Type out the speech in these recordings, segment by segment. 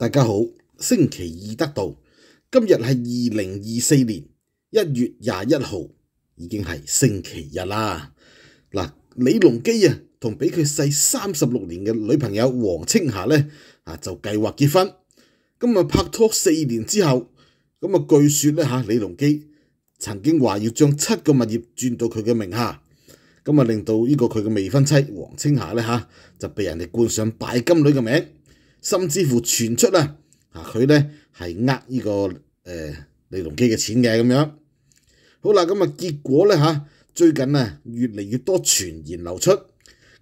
大家好，星期二得到今日系二零二四年一月廿一号，已经系星期日啦。嗱，李隆基啊，同比佢细三十六年嘅女朋友黄青霞咧，啊就计划结婚。咁啊拍拖四年之后，咁啊据说咧吓，李隆基曾经话要将七个物业转到佢嘅名下，咁啊令到呢个佢嘅未婚妻黄青霞咧吓，就被人哋冠上拜金女嘅名。甚至乎傳出啊，嚇佢咧係呃呢個誒李隆基嘅錢嘅咁樣。好啦，咁啊結果咧嚇，最近啊越嚟越多傳言流出，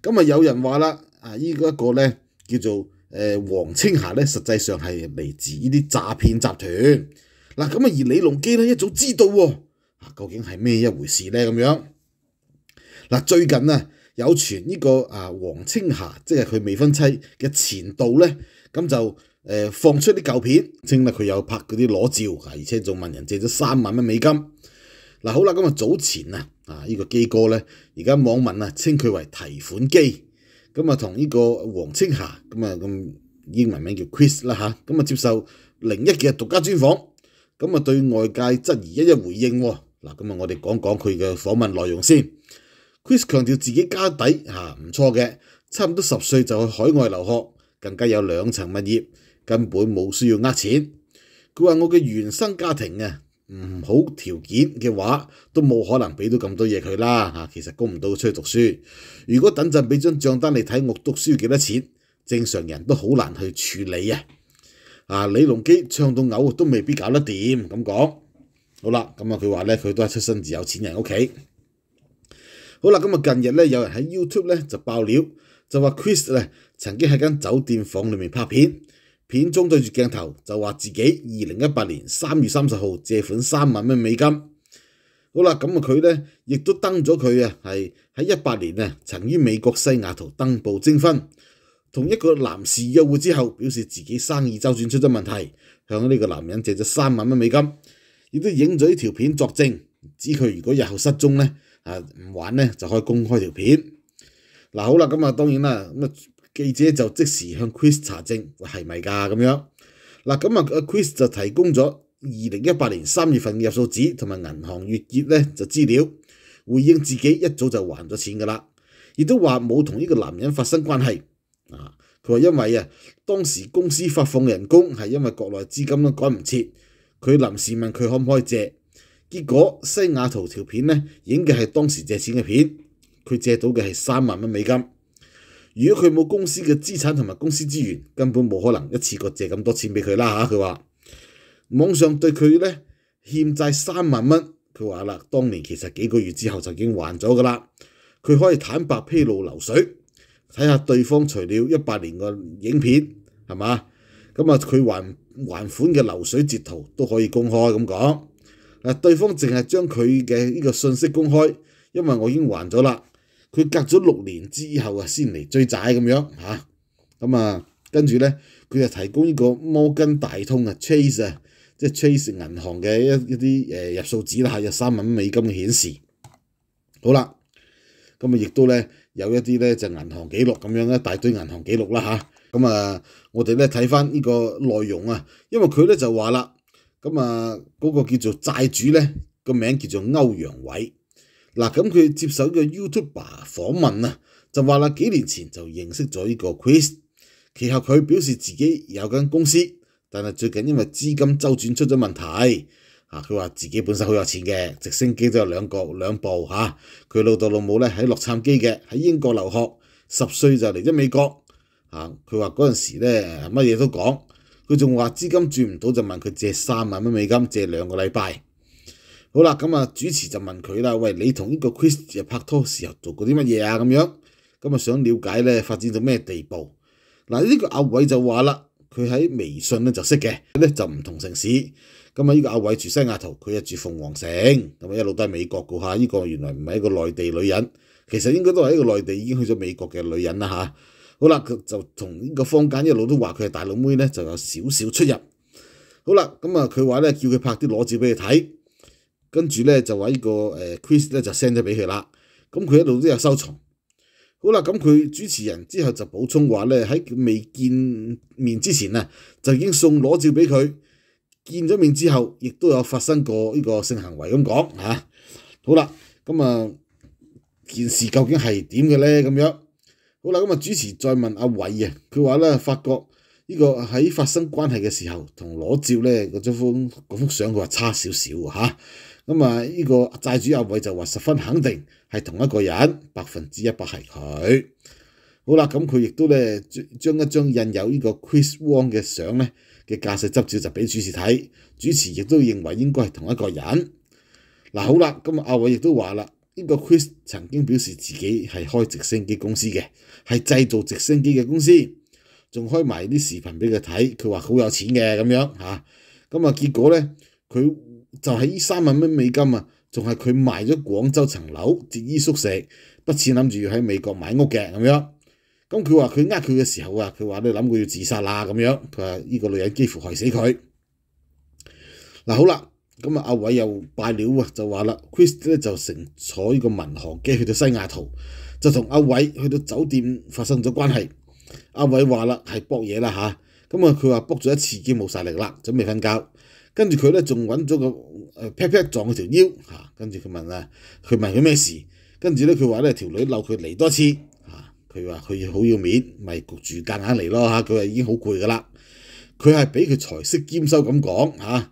咁啊有人話啦，啊呢個一個咧叫做誒王青霞咧，實際上係嚟自呢啲詐騙集團。嗱咁啊而李隆基咧一早知道喎，啊究竟係咩一回事咧咁樣？嗱最近啊。有傳呢個啊黃青霞，即係佢未婚妻嘅前度咧，咁就誒放出啲舊片，稱啦佢有拍嗰啲裸照啊，而且仲問人借咗三萬蚊美金。嗱好啦，咁啊早前啊啊呢個基哥咧，而家網民啊稱佢為提款機，咁啊同呢個黃青霞咁啊咁英文名叫 Chris 啦嚇，咁啊接受另一嘅獨家專訪，咁啊對外界質疑一一回應喎。嗱，咁啊我哋講講佢嘅訪問內容先。Chris 強調自己家底嚇唔錯嘅，差唔多十歲就去海外留學，更加有兩層物業，根本冇需要呃錢。佢話我嘅原生家庭啊，唔好條件嘅話，都冇可能俾到咁多嘢佢啦嚇。其實供唔到佢出去讀書。如果等陣俾張帳單你睇，我讀書要幾多錢，正常人都好難去處理啊！啊，李隆基唱到嘔都未必搞得掂咁講。好啦，咁啊，佢話咧，佢都係出身自有錢人屋企。好啦，今日近日咧，有人喺 YouTube 咧就爆料，就话 Chris 咧曾经喺间酒店房里面拍片，片中对住镜头就话自己二零一八年三月三十号借款三万蚊美金。好啦，咁啊佢咧亦都登咗佢啊系喺一八年啊曾于美国西雅图登报征婚，同一个男士约会之后，表示自己生意周转出咗问题，向呢个男人借咗三万蚊美金，亦都影咗呢条片作证，知佢如果日后失踪咧。啊，唔玩咧就可以公开条片。嗱，好啦，咁啊，当然啦，咁啊，记者就即时向 Chris 查证，系咪噶咁样？嗱，咁啊，阿 Chris 就提供咗二零一八年三月份嘅入数纸同埋银行月结咧就资料，回应自己一早就还咗钱噶啦，亦都话冇同呢个男人发生关系。啊，佢话因为啊，当时公司发放人工系因为国内资金都赶唔切，佢临时问佢可唔可以借。結果，西雅圖條片咧，影嘅係當時借錢嘅片。佢借到嘅係三萬蚊美金。如果佢冇公司嘅資產同埋公司資源，根本冇可能一次過借咁多錢俾佢啦吓。佢話網上對佢咧欠債三萬蚊，佢話啦，當年其實幾個月之後就已經還咗㗎啦。佢可以坦白披露流水，睇下對方除了一八年嘅影片係嘛，咁啊佢還还款嘅流水截圖都可以公開咁講。啊！對方淨係將佢嘅呢個信息公開，因為我已經還咗啦。佢隔咗六年之後啊，先嚟追債咁樣嚇。咁啊，跟住咧，佢就提供呢個摩根大通啊，Chase 啊，即係 Chase 銀行嘅一一啲誒入數紙啦，有三萬美金嘅顯示。好啦，咁啊，亦都咧有一啲咧就銀行記錄咁樣一大堆銀行記錄啦嚇。咁啊，我哋咧睇翻呢個內容啊，因為佢咧就話啦。咁啊，嗰個叫做債主咧，個名叫做歐陽偉。嗱，咁佢接受嘅 YouTube r 訪問啊，就話啦，幾年前就認識咗呢個 Chris。其後佢表示自己有間公司，但係最近因為資金周轉出咗問題。啊，佢話自己本身好有錢嘅，直升機都有兩個兩部嚇。佢老豆老母咧喺洛杉磯嘅，喺英國留學，十歲就嚟咗美國。啊，佢話嗰陣時呢乜嘢都講。佢仲話資金轉唔到就問佢借三萬蚊美金借兩個禮拜。好啦，咁啊主持就問佢啦，喂，你同呢個 k r i s t 拍拖時候做過啲乜嘢啊？咁樣咁啊想了解咧發展到咩地步？嗱，呢個阿偉就話啦，佢喺微信咧就識嘅，咧就唔同城市。咁啊呢個阿偉住西雅圖，佢又住鳳凰城，咁啊一路都低美國噶嚇。呢個原來唔係一個內地女人，其實應該都係一個內地已經去咗美國嘅女人啦嚇。好啦，佢就同呢個坊間一路都話佢係大佬妹咧，就有少少出入。好啦，咁啊佢話咧叫佢拍啲裸照俾佢睇，跟住咧就話呢個 Chris 咧就 send 咗俾佢啦。咁佢一路都有收藏。好啦，咁佢主持人之後就補充話咧喺未見面之前啊，就已經送裸照俾佢；見咗面之後，亦都有發生過呢個性行為咁講好啦，咁啊件事究竟係點嘅咧？咁樣。好啦，咁啊主持再问阿伟啊，佢话咧发觉呢个喺发生关系嘅时候同裸照咧嗰张嗰幅相佢话差少少吓，咁啊呢个债主阿伟就话十分肯定系同一个人，百分之一百系佢。好啦，咁佢亦都咧将一张印有呢个 Chris Wong 嘅相咧嘅驾驶执照就俾主持睇，主持亦都认为应该系同一个人。嗱好啦，咁啊阿伟亦都话啦。呢個 Chris 曾經表示自己係開直升機公司嘅，係製造直升機嘅公司，仲開埋啲視頻俾佢睇，佢話好有錢嘅咁樣吓，咁啊結果咧，佢就喺三萬蚊美金啊，仲係佢賣咗廣州層樓，节於宿舍，不似諗住要喺美國買屋嘅咁樣。咁佢話佢呃佢嘅時候啊，佢話咧諗過要自殺啦咁樣。佢話呢個女人幾乎害死佢。嗱好啦。咁啊！阿偉又拜了啊，就話啦 c h r i s 咧就乘坐呢個民航機去到西雅圖，就同阿偉去到酒店發生咗關係。阿偉話啦，係搏嘢啦嚇。咁啊，佢話搏咗一次，已經冇曬力啦，準備瞓覺。跟住佢咧仲揾咗個誒劈劈撞佢條腰嚇。跟住佢問啊，佢問佢咩事？跟住咧，佢話咧條女嬲佢嚟多次嚇，佢話佢要好要面，咪焗住隔硬嚟咯嚇。佢話已經好攰噶啦，佢係俾佢才色兼收咁講嚇。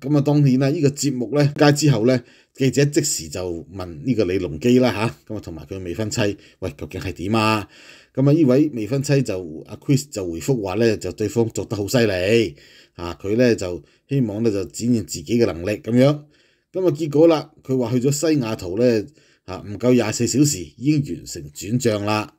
咁啊，當然啦，呢個節目咧，街之後咧，記者即時就問呢個李隆基啦吓，咁啊同埋佢未婚妻，喂究竟係點啊？咁啊呢位未婚妻就阿 Chris 就回覆話咧，就對方作得好犀利啊，佢咧就希望咧就展現自己嘅能力咁樣。咁啊結果啦，佢話去咗西雅圖咧啊，唔夠廿四小時已經完成轉帳啦。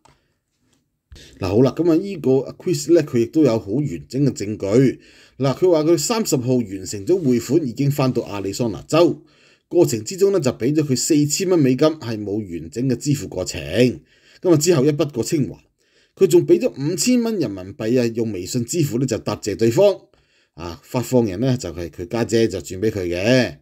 嗱好啦，咁啊，呢個 a Chris 咧，佢亦都有好完整嘅證據。嗱，佢話佢三十號完成咗匯款，已經翻到亞利桑那州。過程之中咧，就俾咗佢四千蚊美金，係冇完整嘅支付過程。咁啊，之後一筆過清還，佢仲俾咗五千蚊人民幣啊，用微信支付咧就答謝對方。啊，發放人咧就係佢家姐，就轉俾佢嘅。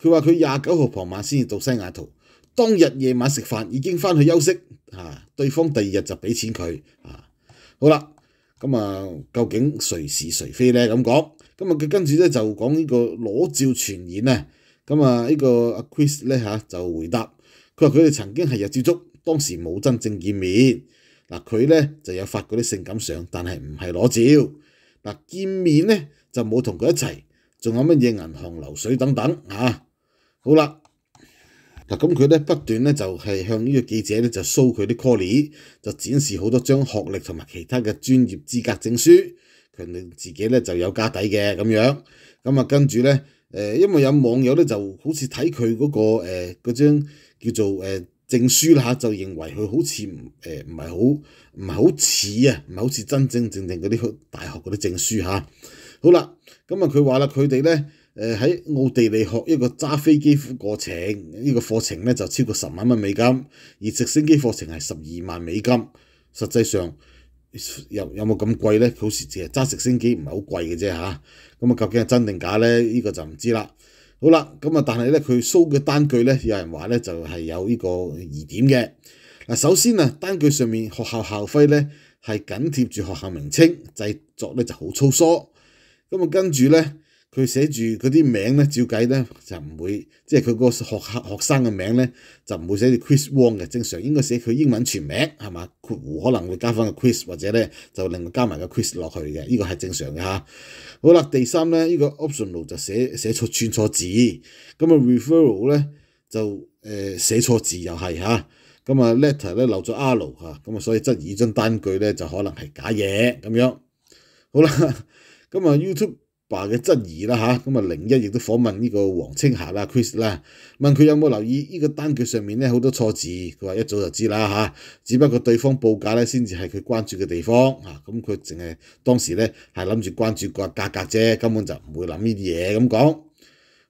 佢話佢廿九號傍晚先至到西雅圖，當日夜晚食飯已經翻去休息。嚇！對方第二日就俾錢佢，啊，好啦，咁啊，究竟誰是誰非咧？咁講，咁啊，佢跟住咧就講呢個裸照傳言咧。咁啊，呢個阿 Chris 咧嚇就回答，佢話佢哋曾經係有接觸，當時冇真正見面，嗱佢咧就有發嗰啲性感相，但係唔係裸照，嗱見面咧就冇同佢一齊，仲有乜嘢銀行流水等等啊，好啦。嗱，咁佢咧不斷咧就係向呢個記者咧就 show 佢啲 c o l l e 就展示好多張學歷同埋其他嘅專業資格證書，佢哋自己咧就有家底嘅咁樣。咁啊，跟住咧，誒，因為有網友咧就好似睇佢嗰個誒嗰張叫做誒證書啦就認為佢好似唔誒唔係好唔係好似啊，唔係好似真真正正嗰啲大學嗰啲證書嚇。好啦，咁啊，佢話啦，佢哋咧。誒喺奧地利學一個揸飛機課程，呢個課程咧就超過十萬蚊美金，而直升機課程係十二萬美金。實際上有有冇咁貴咧？好似誒揸直升機唔係好貴嘅啫嚇。咁啊，究竟係真定假咧？呢個就唔知啦。好啦，咁啊，但係咧佢收嘅單據咧，有人話咧就係有呢個疑點嘅。嗱，首先啊，單據上面學校校徽咧係緊貼住學校名稱，製作咧就好粗疏。咁啊，跟住咧。佢寫住嗰啲名咧，照計咧就唔會，即係佢個學學生嘅名咧就唔會寫住 Chris Wong 嘅，正常應該寫佢英文全名係嘛，括弧可能會加翻個 Chris 或者咧就另外加埋個 Chris 落去嘅，呢個係正常嘅嚇。好啦，第三咧呢個 optional 就寫寫錯串錯字，咁啊 referral 咧就誒寫錯字又係嚇，咁啊 letter 咧漏咗 R 嚇，咁啊所以質疑張單據咧就可能係假嘢咁樣。好啦，咁啊 YouTube。爸嘅質疑啦嚇，咁啊零一亦都訪問呢個黃青霞啦，Chris 啦，問佢有冇留意呢個單據上面咧好多錯字，佢話一早就知啦嚇，只不過對方報價咧先至係佢關注嘅地方啊，咁佢淨係當時咧係諗住關注個價格啫，根本就唔會諗呢啲嘢咁講。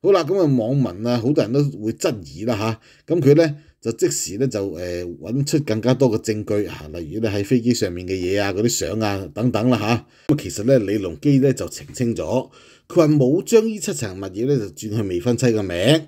好啦，咁啊網民啊好多人都會質疑啦嚇，咁佢咧。就即時咧就誒揾出更加多嘅證據啊，例如你喺飛機上面嘅嘢啊、嗰啲相啊等等啦嚇。咁其實咧李隆基咧就澄清咗，佢話冇將呢七層物業咧就轉去未婚妻嘅名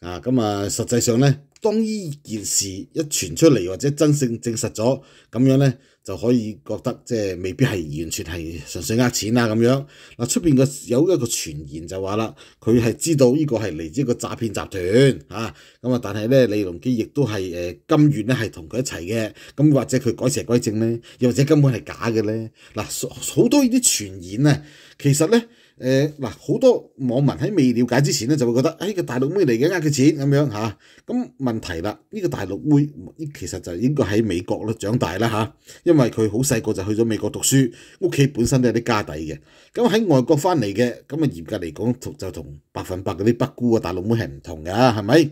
啊。咁啊，實際上咧。當呢件事一傳出嚟，或者真正證實咗咁樣咧，就可以覺得即係未必係完全係純粹呃錢啦咁樣。嗱，出面個有一個傳言就話啦，佢係知道呢個係嚟自一個詐騙集團嚇。咁啊，但係咧李龍基亦都係誒甘遠咧，係同佢一齊嘅。咁或者佢改邪歸正咧，又或者根本係假嘅咧。嗱，好多呢啲傳言啊，其實咧～誒嗱，好多網民喺未了解之前咧，就會覺得誒個大陸妹嚟嘅，呃佢錢咁樣嚇。咁問題啦，呢個大陸妹，其實就應該喺美國咯長大啦嚇，因為佢好細個就去咗美國讀書，屋企本身都有啲家底嘅。咁喺外國翻嚟嘅，咁啊嚴格嚟講，就同百分百嗰啲北姑嘅大陸妹係唔同㗎，係咪？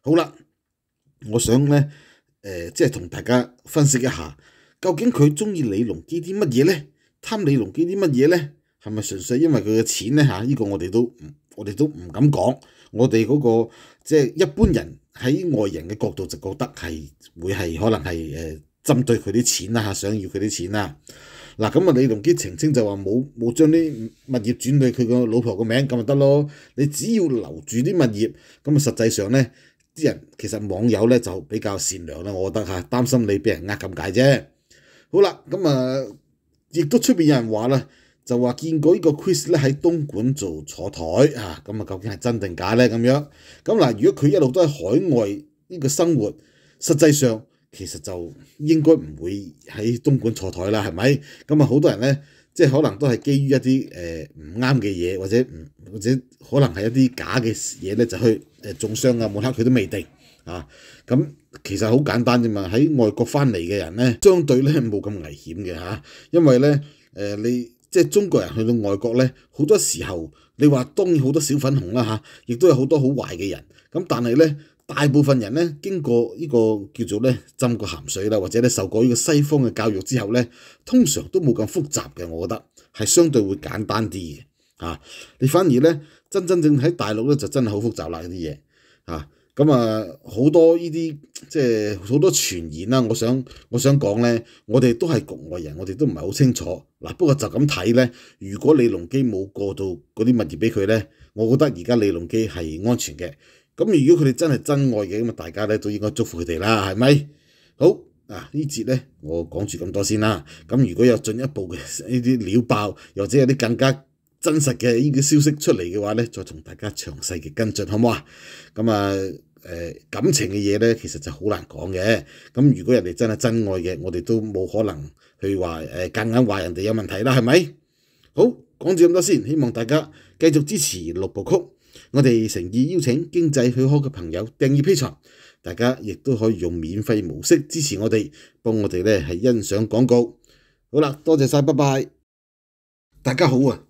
好啦，我想咧誒，即係同大家分析一下，究竟佢中意李隆基啲乜嘢咧？貪李隆基啲乜嘢咧？係咪純粹因為佢嘅錢咧嚇？呢個我哋都唔，我哋都唔敢講。我哋嗰個即係一般人喺外人嘅角度就覺得係會係可能係誒針對佢啲錢啦嚇，想要佢啲錢啦。嗱咁啊，李隆基澄清就話冇冇將啲物業轉對佢個老婆個名咁咪得咯？你只要留住啲物業，咁啊實際上咧啲人其實網友咧就比較善良啦，我覺得嚇擔心你俾人呃咁解啫。好啦，咁啊亦都出面有人話啦。就話見過呢個 Chris 咧喺東莞做坐台啊，咁啊究竟係真定假咧？咁樣咁嗱，如果佢一路都喺海外呢個生活，實際上其實就應該唔會喺東莞坐台啦，係咪？咁啊，好多人咧，即係可能都係基於一啲誒唔啱嘅嘢，或者唔或者可能係一啲假嘅嘢咧，就去誒中傷啊，冇黑佢都未定啊。咁其實好簡單啫嘛，喺外國翻嚟嘅人咧，相對咧冇咁危險嘅嚇，因為咧誒你。即係中國人去到外國咧，好多時候你話當然好多小粉紅啦嚇，亦都有好多好壞嘅人。咁但係咧，大部分人咧經過呢個叫做咧浸過鹹水啦，或者咧受過呢個西方嘅教育之後咧，通常都冇咁複雜嘅，我覺得係相對會簡單啲嘅嚇。你反而咧真真正喺大陸咧就真係好複雜啦啲嘢嚇。咁啊，好多呢啲即係好多傳言啦。我想我想講咧，我哋都係局外人，我哋都唔係好清楚嗱。不過就咁睇咧，如果李隆基冇過到嗰啲物業俾佢咧，我覺得而家李隆基係安全嘅。咁如果佢哋真係真愛嘅，咁啊大家咧都應該祝福佢哋啦，係咪？好啊，呢節咧我講住咁多先啦。咁如果有進一步嘅呢啲料爆，或者有啲更加真實嘅呢啲消息出嚟嘅話咧，再同大家詳細嘅跟進，好唔好啊？咁啊～誒感情嘅嘢咧，其實就好難講嘅。咁如果人哋真係真愛嘅，我哋都冇可能去話誒夾硬話人哋有問題啦，係咪？好講住咁多先，希望大家繼續支持六部曲。我哋誠意邀請經濟許可嘅朋友訂義披財，大家亦都可以用免費模式支持我哋，幫我哋咧係欣賞廣告。好啦，多謝曬，拜拜。大家好啊！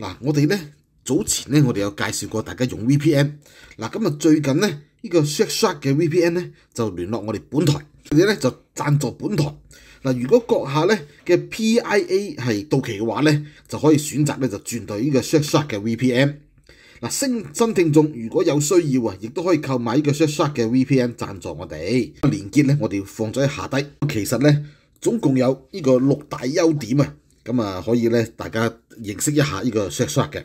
嗱，我哋咧早前咧，我哋有介紹過大家用 V P N。嗱，今日最近咧。呢個 Shark Shark 嘅 VPN 咧就聯絡我哋本台，佢哋咧就贊助本台。嗱，如果閣下咧嘅 PIA 係到期嘅話咧，就可以選擇咧就轉到呢個 Shark Shark 嘅 VPN。嗱，新新聽眾如果有需要啊，亦都可以購買呢個 Shark Shark 嘅 VPN 贊助我哋。連結咧，我哋放咗喺下低。其實咧總共有呢個六大優點啊，咁啊可以咧大家認識一下呢個 Shark Shark 嘅。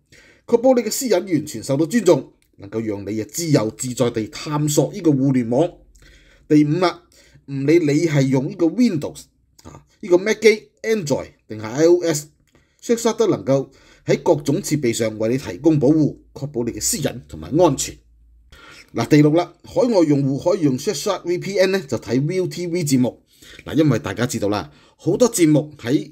确保你嘅私隱完全受到尊重，能夠讓你啊自由自在地探索呢個互聯網。第五啦，唔理你係用呢個 Windows 啊，呢個 Mac 机、Android 定係 iOS，Shadow 都能夠喺各種設備上為你提供保護，確保你嘅私隱同埋安全。嗱，第六啦，海外用户可以用 Shadow VPN 咧，就睇 ViuTV 節目。嗱，因為大家知道啦，好多節目喺